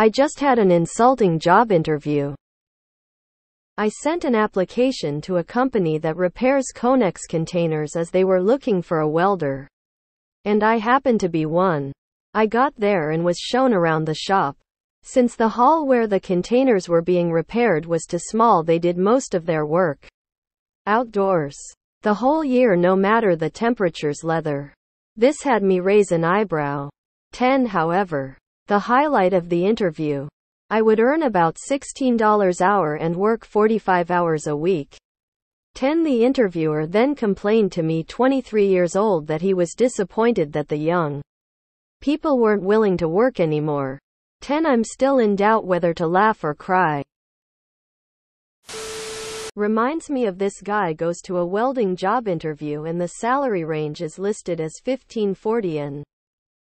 I just had an insulting job interview. I sent an application to a company that repairs Conex containers as they were looking for a welder. And I happened to be one. I got there and was shown around the shop. Since the hall where the containers were being repaired was too small, they did most of their work outdoors. The whole year, no matter the temperatures, leather. This had me raise an eyebrow. 10, however. The highlight of the interview. I would earn about $16 hour and work 45 hours a week. 10 The interviewer then complained to me 23 years old that he was disappointed that the young people weren't willing to work anymore. 10 I'm still in doubt whether to laugh or cry. Reminds me of this guy goes to a welding job interview and the salary range is listed as 1540 an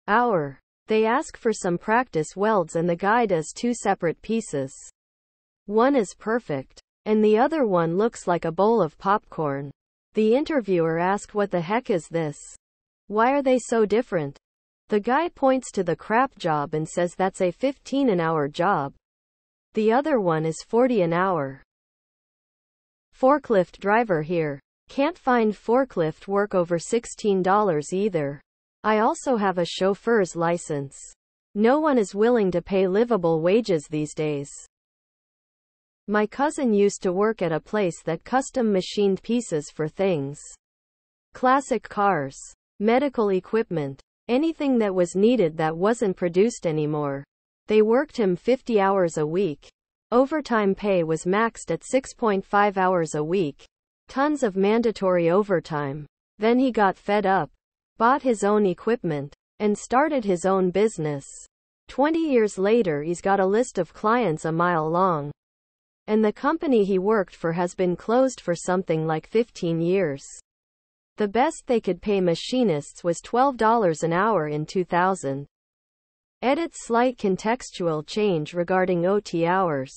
hour. They ask for some practice welds and the guide is two separate pieces. One is perfect, and the other one looks like a bowl of popcorn. The interviewer asks what the heck is this? Why are they so different? The guy points to the crap job and says that's a 15 an hour job. The other one is 40 an hour. Forklift driver here. Can't find forklift work over $16 either. I also have a chauffeur's license. No one is willing to pay livable wages these days. My cousin used to work at a place that custom machined pieces for things. Classic cars, medical equipment, anything that was needed that wasn't produced anymore. They worked him 50 hours a week. Overtime pay was maxed at 6.5 hours a week. Tons of mandatory overtime. Then he got fed up bought his own equipment, and started his own business. 20 years later he's got a list of clients a mile long. And the company he worked for has been closed for something like 15 years. The best they could pay machinists was $12 an hour in 2000. Edit slight contextual change regarding OT hours.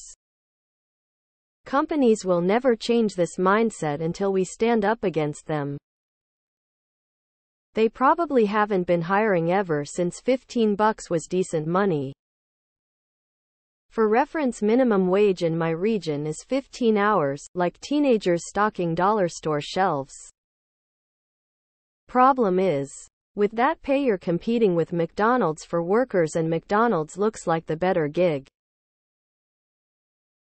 Companies will never change this mindset until we stand up against them. They probably haven't been hiring ever since 15 bucks was decent money. For reference minimum wage in my region is 15 hours, like teenagers stocking dollar store shelves. Problem is, with that pay you're competing with McDonald's for workers and McDonald's looks like the better gig.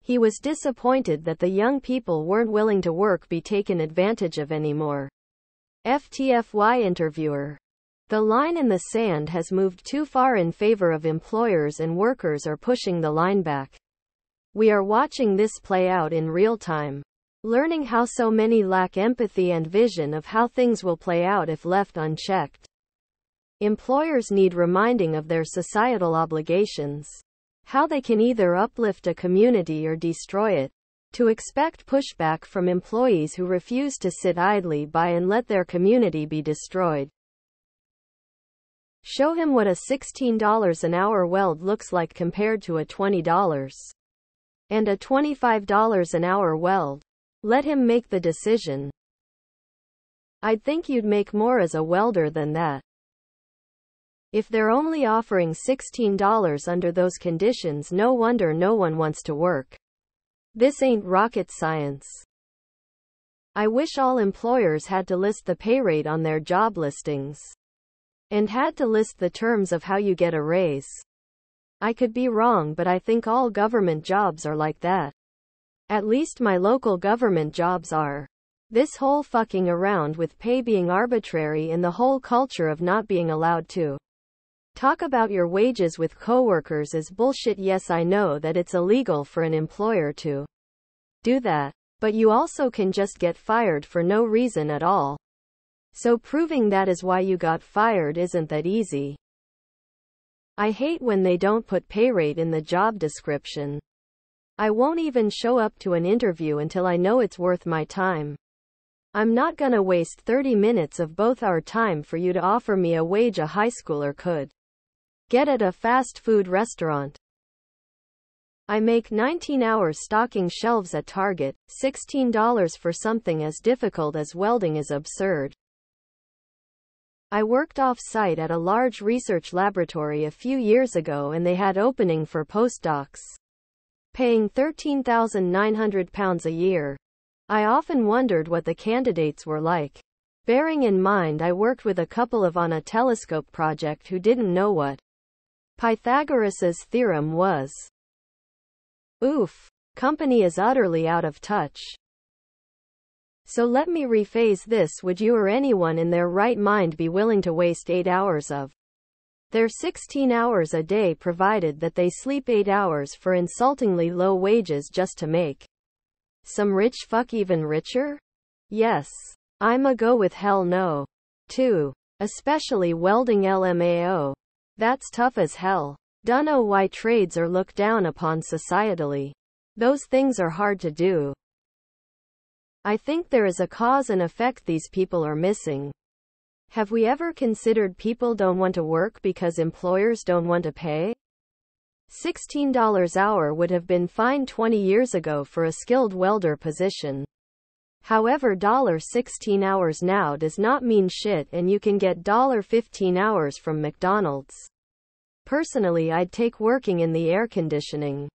He was disappointed that the young people weren't willing to work be taken advantage of anymore. FTFY interviewer. The line in the sand has moved too far in favor of employers and workers are pushing the line back. We are watching this play out in real time. Learning how so many lack empathy and vision of how things will play out if left unchecked. Employers need reminding of their societal obligations. How they can either uplift a community or destroy it to expect pushback from employees who refuse to sit idly by and let their community be destroyed. Show him what a $16 an hour weld looks like compared to a $20 and a $25 an hour weld. Let him make the decision. I'd think you'd make more as a welder than that. If they're only offering $16 under those conditions, no wonder no one wants to work. This ain't rocket science. I wish all employers had to list the pay rate on their job listings and had to list the terms of how you get a raise. I could be wrong, but I think all government jobs are like that. At least my local government jobs are. This whole fucking around with pay being arbitrary and the whole culture of not being allowed to Talk about your wages with coworkers is bullshit. Yes, I know that it's illegal for an employer to do that, but you also can just get fired for no reason at all. So proving that is why you got fired isn't that easy. I hate when they don't put pay rate in the job description. I won't even show up to an interview until I know it's worth my time. I'm not gonna waste 30 minutes of both our time for you to offer me a wage a high schooler could. Get at a fast food restaurant. I make 19 hours stocking shelves at Target, $16 for something as difficult as welding is absurd. I worked off site at a large research laboratory a few years ago and they had opening for postdocs. Paying £13,900 a year. I often wondered what the candidates were like. Bearing in mind I worked with a couple of on a telescope project who didn't know what Pythagoras's theorem was Oof! Company is utterly out of touch. So let me rephrase this would you or anyone in their right mind be willing to waste 8 hours of their 16 hours a day provided that they sleep 8 hours for insultingly low wages just to make some rich fuck even richer? Yes. I'm a go with hell no. 2. Especially welding LMAO. That's tough as hell. Dunno why trades are looked down upon societally. Those things are hard to do. I think there is a cause and effect these people are missing. Have we ever considered people don't want to work because employers don't want to pay? $16 hour would have been fine 20 years ago for a skilled welder position. However $16 hours now does not mean shit and you can get $15 hours from McDonald's. Personally I'd take working in the air conditioning.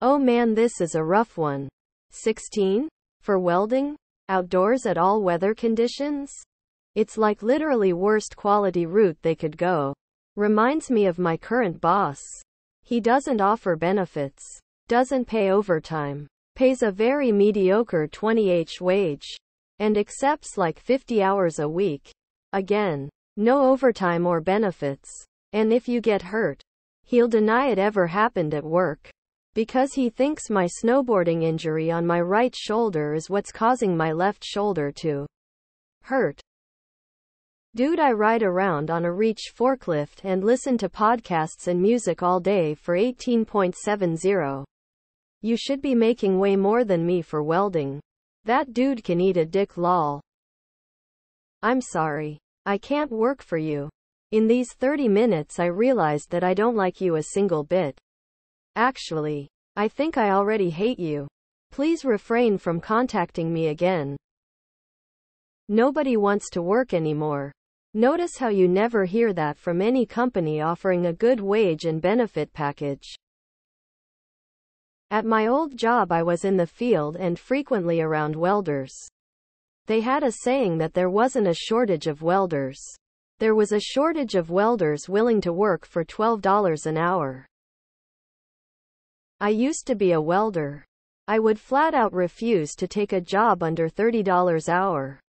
Oh man this is a rough one. 16? For welding? Outdoors at all weather conditions? It's like literally worst quality route they could go. Reminds me of my current boss. He doesn't offer benefits. Doesn't pay overtime pays a very mediocre 20H wage, and accepts like 50 hours a week. Again, no overtime or benefits. And if you get hurt, he'll deny it ever happened at work. Because he thinks my snowboarding injury on my right shoulder is what's causing my left shoulder to hurt. Dude, I ride around on a reach forklift and listen to podcasts and music all day for 18.70 you should be making way more than me for welding. That dude can eat a dick lol. I'm sorry. I can't work for you. In these 30 minutes I realized that I don't like you a single bit. Actually, I think I already hate you. Please refrain from contacting me again. Nobody wants to work anymore. Notice how you never hear that from any company offering a good wage and benefit package. At my old job I was in the field and frequently around welders. They had a saying that there wasn't a shortage of welders. There was a shortage of welders willing to work for $12 an hour. I used to be a welder. I would flat out refuse to take a job under $30 hour.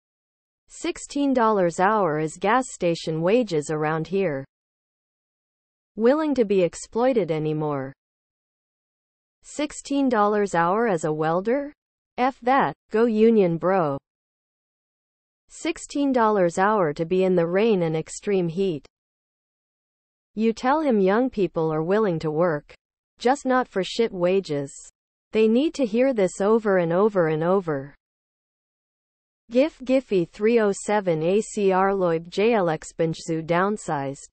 $16 hour is gas station wages around here. Willing to be exploited anymore. $16 hour as a welder? F that, go union bro. $16 hour to be in the rain and extreme heat. You tell him young people are willing to work. Just not for shit wages. They need to hear this over and over and over. GIF Giphy 307 ACR Loib JLXBenchzu downsized.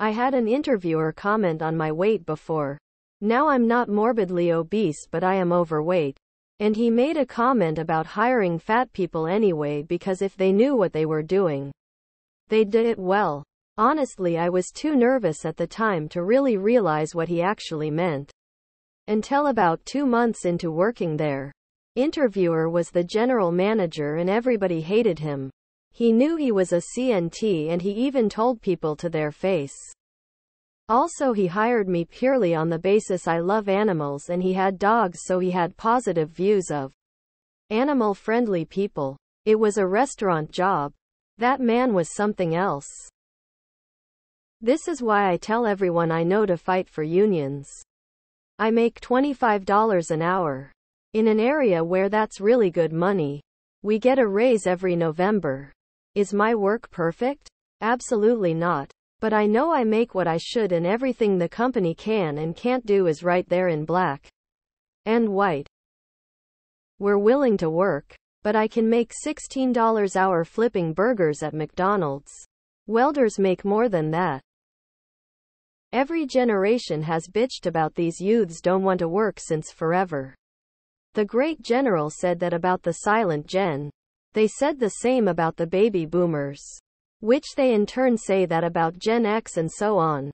I had an interviewer comment on my weight before. Now I'm not morbidly obese but I am overweight. And he made a comment about hiring fat people anyway because if they knew what they were doing, they did it well. Honestly, I was too nervous at the time to really realize what he actually meant. Until about two months into working there, interviewer was the general manager and everybody hated him. He knew he was a CNT and he even told people to their face. Also he hired me purely on the basis I love animals and he had dogs so he had positive views of animal-friendly people. It was a restaurant job. That man was something else. This is why I tell everyone I know to fight for unions. I make $25 an hour. In an area where that's really good money. We get a raise every November. Is my work perfect? Absolutely not. But I know I make what I should and everything the company can and can't do is right there in black and white. We're willing to work, but I can make $16 hour flipping burgers at McDonald's. Welders make more than that. Every generation has bitched about these youths don't want to work since forever. The great general said that about the silent gen. They said the same about the baby boomers which they in turn say that about Gen X and so on.